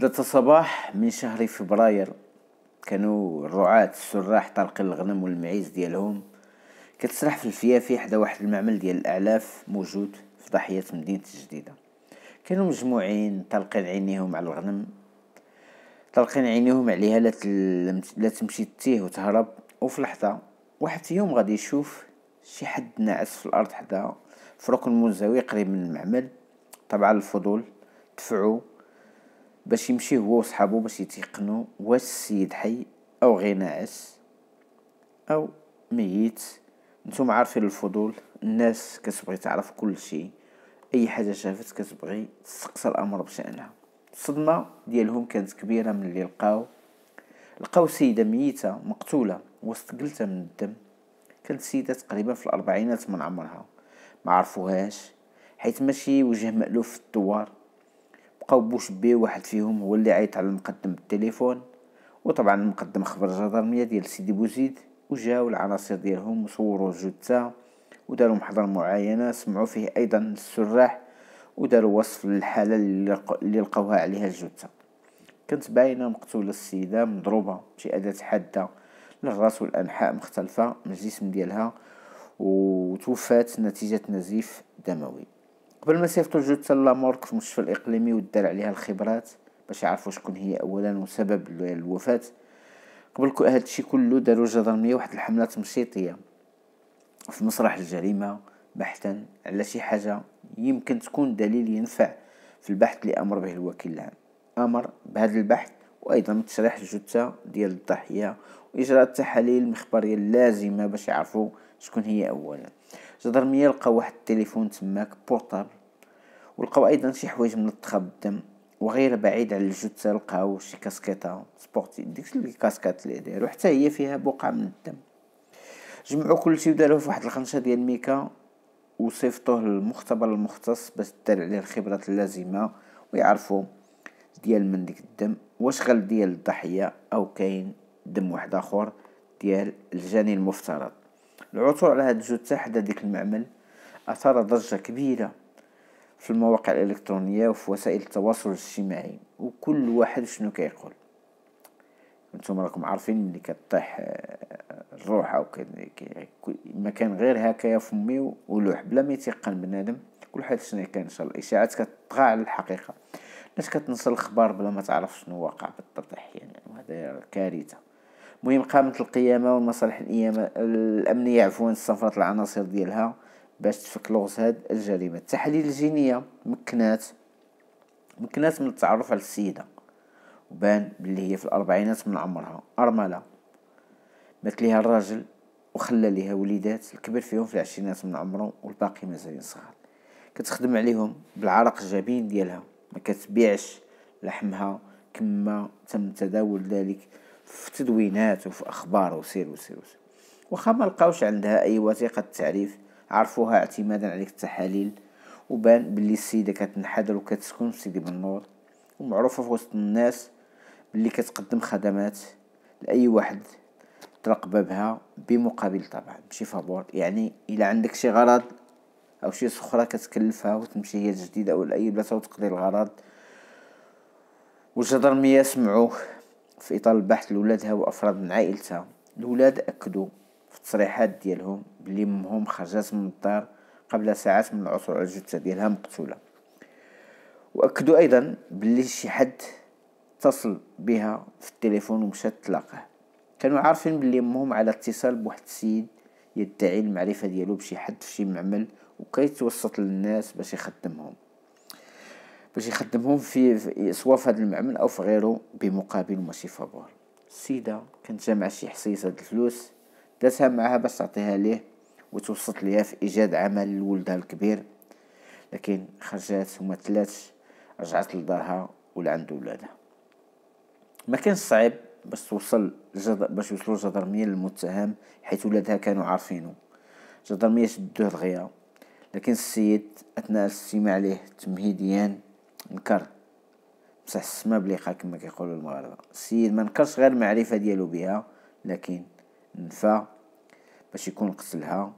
ذات صباح من شهر فبراير كانوا الرعاة السراح طارقين الغنم والمعيز ديالهم كتسرح في الفيافي حدا واحد المعمل ديال الأعلاف موجود في ضاحية مدينة الجديدة كانوا مجموعين طلقين عينيهم على الغنم طلقين عينيهم عليها لا تمشي تيه وتهرب وفي لحظة واحد يوم غادي يشوف شي حد ناعس في الأرض حدا في ركن منزوي قريب من المعمل طبعا الفضول دفعو باش يمشي هو وصحابو باش يتيقنوا واش السيد حي او غير ناعس او ميت نتوما عارفين الفضول الناس كتبغي تعرف كل شيء اي حاجه شافت كتبغي تسقس الامر بشانها الصدمه ديالهم كانت كبيره من اللي لقاو لقاو سيده ميته مقتوله وسط قلته من الدم كانت سيده تقريبا في الاربعينات من عمرها ما عرفوهاش حيت ماشي وجه مألوف في الدوار بقاو بوشبي واحد فيهم هو اللي عيط على المقدم بالتليفون وطبعا المقدم خبر الجدرميه ديال سيدي بوزيد وجاو العناصر ديالهم وصوروا الجثه وداروا محضر معاينه سمعوا فيه ايضا السراح وداروا وصف للحاله اللي لقاوها عليها الجثه كانت باينه مقتوله السيده مضروبه شي اداه حاده للراس والانحاء مختلفه من الجسم ديالها وتوفات نتيجه نزيف دموي قبل ما يصيفطو الجثه لامورك في المستشفى الاقليمي ودار عليها الخبرات باش يعرفوا شكون هي اولا وسبب الوفاه قبل هذا الشيء كله داروا جدرميه واحد الحمله تمشيطيه في مسرح الجريمه بحثا على شي حاجه يمكن تكون دليل ينفع في البحث اللي امر به الوكيل العام امر بهذا البحث وايضا تشريح الجثه ديال الضحيه واجراء التحاليل المخبريه اللازمه باش يعرفوا شكون هي اولا جدرمية لقاو واحد التليفون تماك بورطابل ولقاو ايضا شي حوايج ملطخه بالدم وغير بعيد على الجثه لقاو شي كاسكيطه سبورتي ديك كاسكات اللي دايرو حتى هي فيها بقع من الدم جمعوا كلشي وداروه في واحد الخنشه ديال ميكا وصيفطوه للمختبر المختص باش دار عليه الخبرات اللازمه ويعرفوا ديال من ديك الدم واش غل ديال الضحيه او كاين دم واحد اخر ديال الجاني المفترض العثور على هاد الجثه حدا ديك المعمل اثار ضجه كبيره في المواقع الالكترونيه وفي وسائل التواصل الاجتماعي وكل واحد شنو كيقول انتم راكم عارفين ملي كطيح آه، الروح او مكان غير هكايا فمي ولوح بلا ما يتيقن بنادم كل حاجه شنو كان ان شاء الله الاشاعات كتطغى على الحقيقه باش كتنسى الخبر بلا ما تعرف شنو واقع بالضبط احيانا يعني وهذا كارثه المهم قامت القيامه والمصالح الامنيه عفوا استنفرت العناصر ديالها باش تفك لغز هاد الجريمه التحاليل الجينيه مكنات مكنات من التعرف على السيده وبان باللي هي في الاربعينات من عمرها ارمله مات ليها الراجل وخلى ليها وليدات الكبر فيهم في العشرينات من عمره والباقي مازالين صغار كتخدم عليهم بالعرق الجبين ديالها ما كتبيعش لحمها كما تم تداول ذلك في تدوينات وفي اخبار وسير وسير وسير واخا ما لقاوش عندها اي وثيقه تعريف عرفوها اعتمادا على التحاليل وبان باللي السيده كتنحدر وكتسكن في سيدي بنور ومعروفه في وسط الناس باللي كتقدم خدمات لاي واحد ترقب بها بمقابل طبعا ماشي فابور يعني الا عندك شي غرض او شي سخره كتكلفها وتمشي هي جديده او لاي بلاصه وتقضي الغرض وجدر ما يسمعوه في اطار البحث لولادها وافراد من عائلتها الولاد اكدوا في التصريحات ديالهم بلي امهم خرجت من الدار قبل ساعات من العثور على الجثه ديالها مقتوله واكدوا ايضا بلي شي حد اتصل بها في التليفون ومشات تلاقاه كانوا عارفين بلي امهم على اتصال بواحد السيد يدعي المعرفه ديالو بشي حد في شي معمل وكيتوسط للناس باش يخدمهم باش يخدمهم في, في سواء في هذا المعمل او في غيره بمقابل ماشي فابور السيده كانت جامعه شي حصيصه الفلوس داتها معها باش تعطيها ليه وتوسط ليها في ايجاد عمل لولدها الكبير لكن خرجات وما تلاتش رجعت لدارها ولعند ولادها ما كان صعيب باش توصل جد... باش يوصلوا جدرميه للمتهم حيت ولادها كانوا عارفينه جدرميه شدوه دغيا لكن السيد أثناء الاستماع ليه تمهيديا نكر بصح السما بليقة كما كيقولوا المغاربة السيد ما نكرش غير المعرفة ديالو بها لكن نفى باش يكون قتلها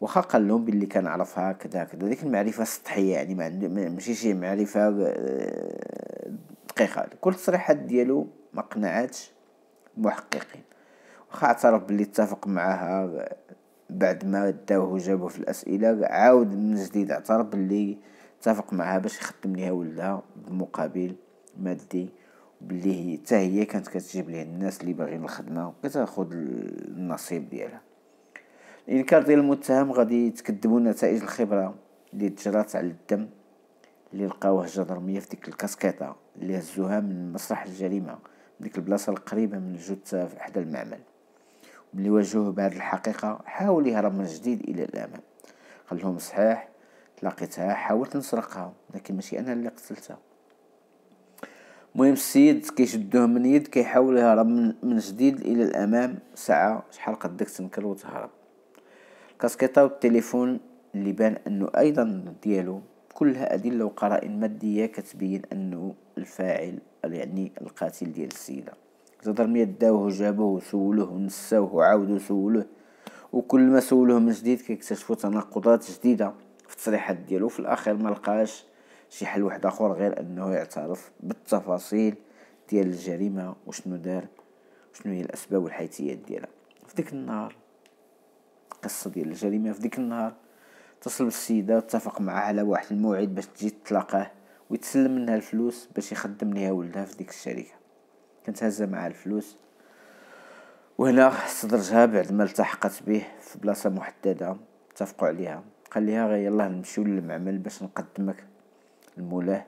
واخا قال لهم باللي كان عرفها كذا كذا ديك المعرفه السطحيه يعني ما ماشي شي معرفه آه، دقيقه كل التصريحات ديالو ما قنعاتش المحققين واخا اعترف باللي اتفق معها بعد ما داوه وجابوه في الاسئله عاود من جديد اعترف باللي اتفق معها باش يخدم ليها ولدها بمقابل مادي باللي هي حتى هي كانت كتجيب ليه الناس اللي باغيين الخدمه وكتاخذ النصيب ديالها الانكار ديال المتهم غادي يتكذبوا نتائج الخبره اللي تجرات على الدم اللي لقاوه الجدرميه في ديك الكاسكيطه اللي هزوها من مسرح الجريمه ديك البلاصه القريبه من الجثه في احدى المعمل اللي واجهوه بهذه الحقيقة حاول يهرب من جديد إلى الأمام قال لهم صحيح تلاقيتها حاولت نسرقها لكن ماشي أنا اللي قتلتها مهم السيد كيشدوه من يد كيحاول يهرب من, من جديد الى الامام ساعه شحال قدك تنكر وتهرب الكاسكيطه والتليفون اللي بان انه ايضا ديالو كلها ادله وقرائن ماديه كتبين انه الفاعل يعني القاتل ديال السيده مية داوه جابوه وسولوه ونساوه وعاودو سولوه وكل ما سولوه من جديد كيكتشفوا تناقضات جديده في التصريحات ديالو في الاخير ما لقاش شي حل واحد اخر غير انه يعترف بالتفاصيل ديال الجريمه وشنو دار وشنو هي الاسباب والحيثيات ديالها في ديك النهار القصه ديال الجريمه في ديك النهار اتصل بالسيده واتفق معها على واحد الموعد باش تجي تلاقاه ويتسلم منها الفلوس باش يخدم ليها ولدها في ديك الشركه كانت هزة مع الفلوس وهنا استدرجها بعد ما التحقت به في بلاصة محددة اتفقوا عليها قال لها غير يلا نمشيو للمعمل باش نقدمك المولاه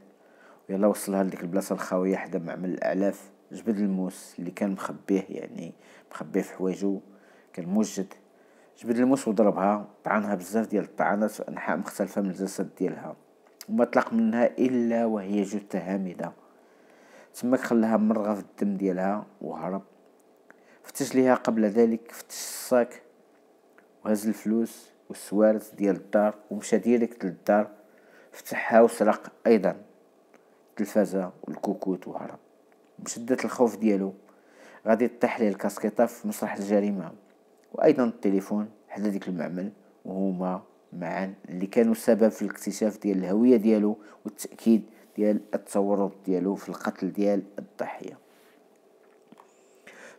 ويلا وصلها لديك البلاصه الخاويه حدا معمل الاعلاف جبد الموس اللي كان مخبيه يعني مخبيه في حوايجو كان موجد جبد الموس وضربها طعنها بزاف ديال الطعنات في انحاء مختلفه من الجسد ديالها وما طلق منها الا وهي جثه هامده تماك خلاها مرغة في الدم ديالها وهرب فتش ليها قبل ذلك فتش الصاك وهز الفلوس والسوارت ديال الدار ومشى ديريكت للدار فتحها وسرق ايضا التلفازة والكوكوت وهرب بشدة الخوف ديالو غادي يطيح ليه الكاسكيطة في مسرح الجريمة وايضا التليفون حدا ديك المعمل وهما معا اللي كانوا سبب في الاكتشاف ديال الهوية ديالو والتأكيد ديال التورط ديالو في القتل ديال الضحيه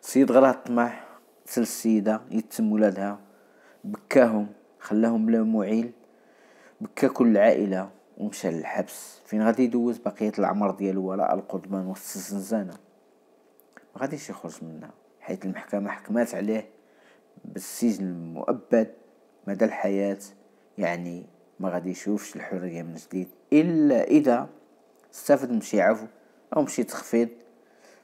سيد غلاه الطماح سل السيده يتم ولادها بكاهم خلاهم بلا معيل بكا كل العائله ومشى للحبس فين غادي يدوز بقيه العمر ديالو وراء القضبان وسط الزنزانه ما غاديش يخرج منها حيث المحكمه حكمات عليه بالسجن المؤبد مدى الحياه يعني ما غادي يشوفش الحريه من جديد الا اذا استفد من شي عفو أو من شي تخفيض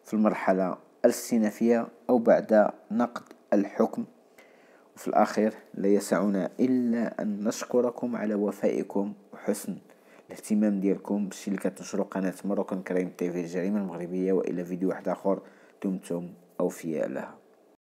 في المرحلة الاستنافية أو بعد نقد الحكم وفي الأخير لا يسعنا إلا أن نشكركم على وفائكم وحسن الاهتمام ديالكم بالشي اللي كتنشروا قناة مروكان كريم تيفي الجريمة المغربية وإلى فيديو واحد آخر دمتم أوفياء لها